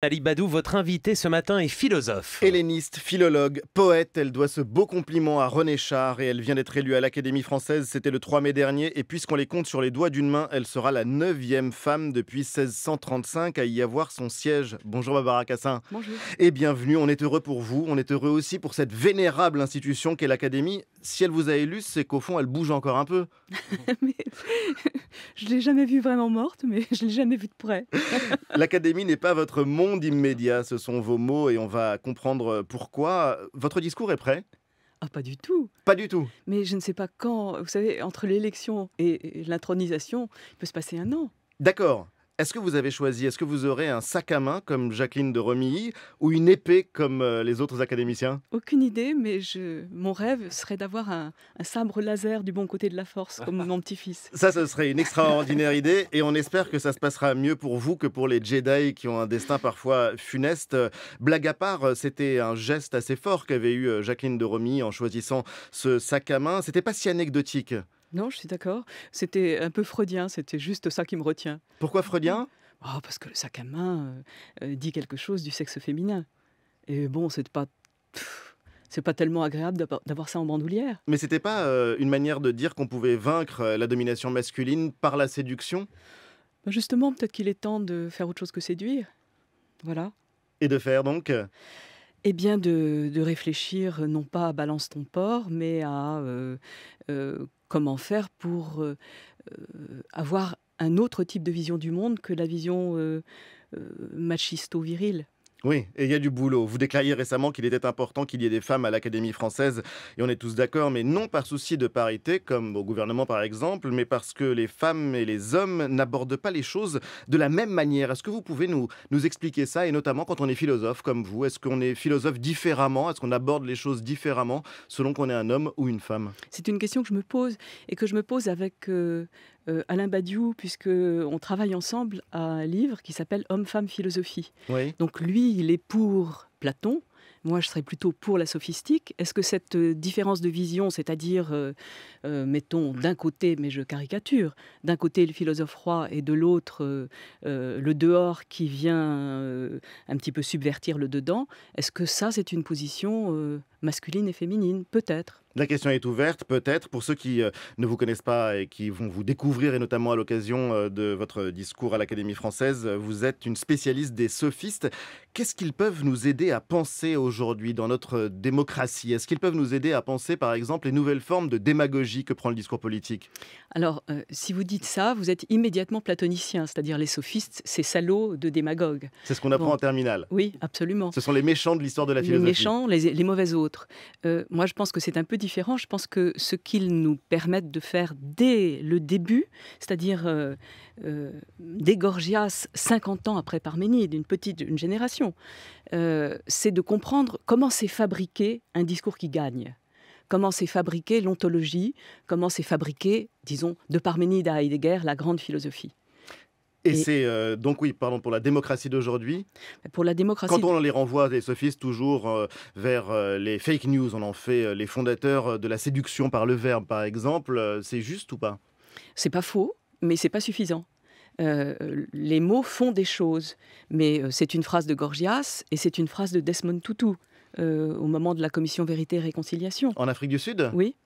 Ali Badou, votre invité ce matin est philosophe. Helléniste, philologue, poète, elle doit ce beau compliment à René Char et elle vient d'être élue à l'Académie française, c'était le 3 mai dernier, et puisqu'on les compte sur les doigts d'une main, elle sera la neuvième femme depuis 1635 à y avoir son siège. Bonjour Barbara Cassin. Bonjour. Et bienvenue, on est heureux pour vous, on est heureux aussi pour cette vénérable institution qu'est l'Académie si elle vous a élu, c'est qu'au fond, elle bouge encore un peu. je ne l'ai jamais vue vraiment morte, mais je ne l'ai jamais vue de près. L'Académie n'est pas votre monde immédiat, ce sont vos mots et on va comprendre pourquoi. Votre discours est prêt ah, pas du tout. Pas du tout. Mais je ne sais pas quand. Vous savez, entre l'élection et l'intronisation, il peut se passer un an. D'accord. Est-ce que vous avez choisi Est-ce que vous aurez un sac à main comme Jacqueline de Romilly ou une épée comme euh, les autres académiciens Aucune idée, mais je... mon rêve serait d'avoir un, sabre laser du bon côté de la force, comme mon petit-fils. Ça, ce serait une extraordinaire idée et on espère que ça se passera mieux pour vous que pour les Jedi qui ont un destin parfois funeste. Blague à part, c'était un geste assez fort qu'avait eu euh, Jacqueline de Romilly en choisissant ce sac à main. C'était pas si anecdotique. Non, je suis d'accord. C'était un peu freudien, c'était juste ça qui me retient. Pourquoi freudien oh, Parce que le sac à main euh, euh, dit quelque chose du sexe féminin. Et bon, c'est pas. c'est pas tellement agréable d'avoir ça en bandoulière. Mais c'était pas euh, une manière de dire qu'on pouvait vaincre la domination masculine par la séduction bah, Justement, peut-être qu'il est temps de faire autre chose que séduire. Voilà. Et de faire donc eh bien, de, réfléchir non pas à balance ton port, mais à comment faire pour euh, euh, avoir un autre type de vision du monde que la vision euh, machisto-virile. Oui, et il y a du boulot. Vous déclariez récemment qu'il était important qu'il y ait des femmes à l'Académie française, et on est tous d'accord, mais non par souci de parité, comme au gouvernement par exemple, mais parce que les femmes et les hommes n'abordent pas les choses de la même manière. Est-ce que vous pouvez nous, nous expliquer ça, et notamment quand on est philosophe comme vous Est-ce qu'on est philosophe différemment Est-ce qu'on aborde les choses différemment selon qu'on est un homme ou une femme C'est une question que je me pose, et que je me pose avec euh, euh, Alain Badiou, puisque on travaille ensemble à un livre qui s'appelle Homme-Femme Philosophie. Donc lui, il est pour Platon. Moi, je serais plutôt pour la sophistique. Est-ce que cette euh, différence de vision, c'est-à-dire, euh, mettons, d'un côté, mais je caricature, d'un côté le philosophe roi et de l'autre le dehors qui vient un petit peu subvertir le dedans, est-ce que ça, c'est une position masculine et féminine Peut-être. La question est ouverte, peut-être, pour ceux qui euh, ne vous connaissent pas et qui vont vous découvrir, et notamment à l'occasion euh, de votre discours à l'Académie française. Euh, vous êtes une spécialiste des sophistes. Qu'est-ce qu'ils peuvent nous aider à penser aujourd'hui dans notre démocratie Est-ce qu'ils peuvent nous aider à penser, par exemple, les nouvelles formes de démagogie que prend le discours politique Alors, si vous dites ça, vous êtes immédiatement platonicien, c'est-à-dire les sophistes, ces salauds de démagogues. C'est ce qu'on apprend en terminale. Oui, absolument. Ce sont les méchants de l'histoire de la philosophie. Les méchants, les, les mauvais autres. moi, je pense que c'est un peu je pense que ce qu'ils nous permettent de faire dès le début, c'est-à-dire euh, euh dès Gorgias, 50 ans après Parménide, une petite une génération, euh, c'est de comprendre comment s'est fabriqué un discours qui gagne comment s'est fabriqué l'ontologie, comment s'est fabriqué, disons, de Parménide à Heidegger, la grande philosophie. Et, c'est euh, donc oui, pardon pour la démocratie d'aujourd'hui. Pour la démocratie. Quand on les renvoie les sophistes toujours euh, vers euh, les fake news, on en fait les fondateurs de la séduction par le verbe, par exemple. c'est juste ou pas C'est pas faux, mais c'est pas suffisant. les mots font des choses, mais c'est une phrase de Gorgias et c'est une phrase de Desmond Tutu au moment de la commission Vérité et Réconciliation. En Afrique du Sud Oui.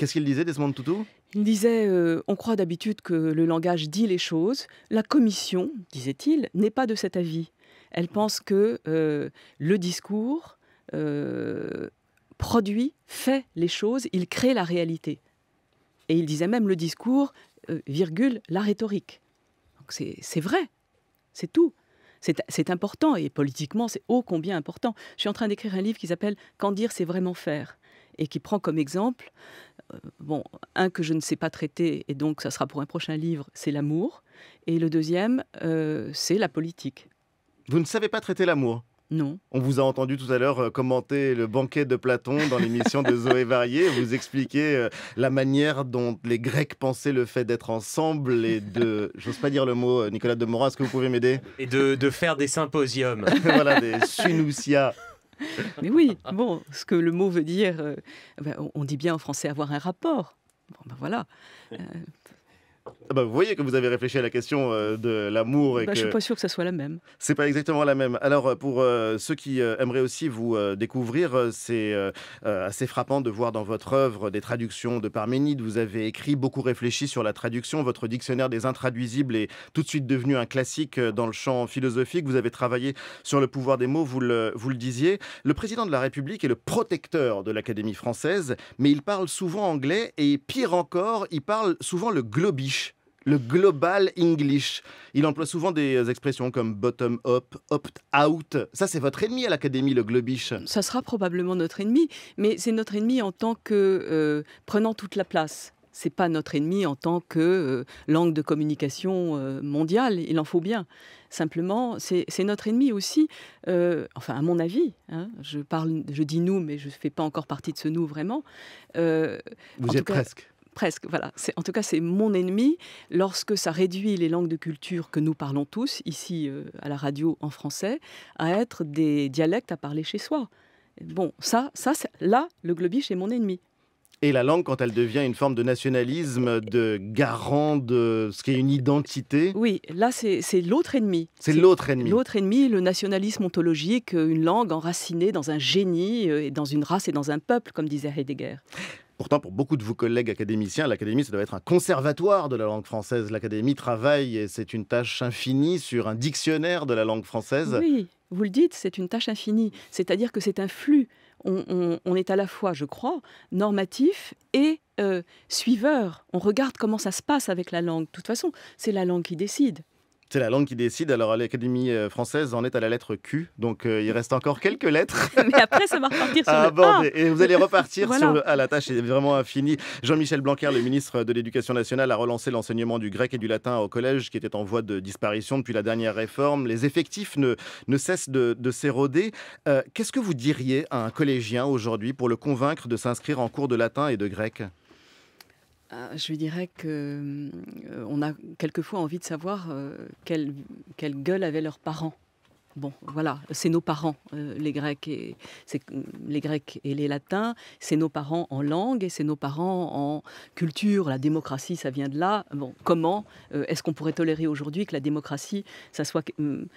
Qu'est-ce qu'il disait, Desmond Tutu Il disait euh, On croit d'habitude que le langage dit les choses. La commission, disait-il, n'est pas de cet avis. Elle pense que euh, le discours euh, produit, fait les choses, il crée la réalité. Et il disait même le discours, virgule, la rhétorique. Donc c'est vrai, c'est tout. C'est important et politiquement, c'est ô combien important. Je suis en train d'écrire un livre qui s'appelle Quand dire, c'est vraiment faire et qui prend comme exemple euh, bon, un que je ne sais pas traiter, et donc ça sera pour un prochain livre, c'est l'amour. Et le deuxième, euh, c'est la politique. Vous ne savez pas traiter l'amour non. On vous a entendu tout à l'heure euh, commenter le banquet de Platon dans l'émission de Zoé Varier. Vous expliquer la manière dont les Grecs pensaient le fait d'être ensemble et de. J'ose pas dire le mot, Nicolas de Morat, est-ce que vous pouvez m'aider Et de, faire des symposiums. voilà, des synousias. Mais oui, bon, ce que le mot veut dire, euh, bah, on dit bien en français avoir un rapport. Bon, ben voilà. Euh, ah bah, vous voyez que vous avez réfléchi à la question euh, de l'amour. Bah, je ne Je suis pas sûr que ce soit la même. C'est pas exactement la même. Alors euh, pour euh, ceux qui aimeraient aussi vous découvrir, c'est assez frappant de voir dans votre œuvre des traductions de Parménide. Vous avez écrit beaucoup réfléchi sur la traduction. Votre dictionnaire des intraduisibles est tout de suite devenu un classique dans le champ philosophique. Vous avez travaillé sur le pouvoir des mots. Vous le, vous le disiez. Le président de la République est le protecteur de l'Académie française, mais il parle souvent anglais et pire encore, il parle souvent le globish le global English. Il emploie souvent des expressions comme bottom-up, opt-out. Ça, c'est votre ennemi à l'Académie, le globish. Ça sera probablement notre ennemi, mais c'est notre ennemi en tant que euh, prenant toute la place. C'est pas notre ennemi en tant que euh, langue de communication euh, mondiale, il en faut bien. Simplement, c'est notre ennemi aussi, enfin à mon avis, hein. je, parle, je dis nous, mais je ne fais pas encore partie de ce nous vraiment. Vous êtes presque presque, voilà. En tout cas, c'est mon ennemi lorsque ça réduit les langues de culture que nous parlons tous, ici euh, à la radio en français, à être des dialectes à parler chez soi. Bon, ça, ça là, le globiche est mon ennemi. Et la langue, quand elle devient une forme de nationalisme, de garant de ce qui est une identité Oui, là, c'est l'autre ennemi. C'est l'autre ennemi. L'autre ennemi, le nationalisme ontologique, une langue enracinée dans un génie, euh, et dans une race et dans un peuple, comme disait Heidegger. Pourtant, pour beaucoup de vos collègues académiciens, l'académie, ça doit être un conservatoire de la langue française. L'académie travaille, et c'est une tâche infinie, sur un dictionnaire de la langue française. Oui, vous le dites, c'est une tâche infinie. C'est-à-dire que c'est un flux. On, est à la fois, je crois, normatif et euh, suiveur. On regarde comment ça se passe avec la langue. De toute façon, c'est la langue qui décide. C'est la langue qui décide. Alors, l'Académie euh, française en est à la lettre Q. Donc, euh, il reste encore quelques lettres. Mais après, ça va repartir sur le ah, Et vous allez repartir à La tâche est vraiment infini. Jean-Michel Blanquer, le ministre de l'Éducation nationale, a relancé l'enseignement du grec et du latin au collège, qui était en voie de disparition depuis la dernière réforme. Les effectifs ne, cessent de, s'éroder. Euh, qu'est-ce que vous diriez à un collégien aujourd'hui pour le convaincre de s'inscrire en cours de latin et de grec ah, je dirais que euh, on a quelquefois envie de savoir euh, quelle, gueule avaient leurs parents. Bon, voilà, c'est nos parents, euh, les Grecs et les Grecs et les Latins, c'est nos parents en langue et c'est nos parents en culture. La démocratie, ça vient de là. Bon, comment est-ce qu'on pourrait tolérer aujourd'hui que la démocratie, ça soit que, hum,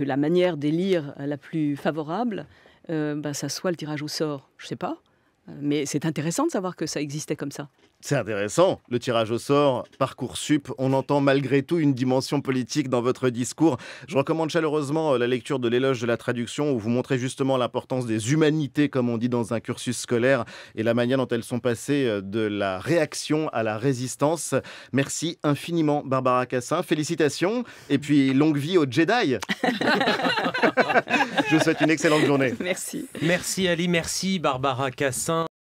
la manière d'élire la plus favorable, bah, ça soit le tirage au sort Je sais pas. Mais c'est intéressant de savoir que ça existait comme ça. C'est intéressant, le tirage au sort, parcours sup, on entend malgré tout une dimension politique dans votre discours. Je recommande chaleureusement euh, la lecture de l'éloge de la traduction où vous montrez justement l'importance des humanités, comme on dit dans un cursus scolaire, et la manière dont elles sont passées euh, de la réaction à la résistance. Merci infiniment Barbara Cassin, félicitations, et puis longue vie aux Jedi. Je vous souhaite une excellente journée. Merci. Merci Ali, merci Barbara Cassin.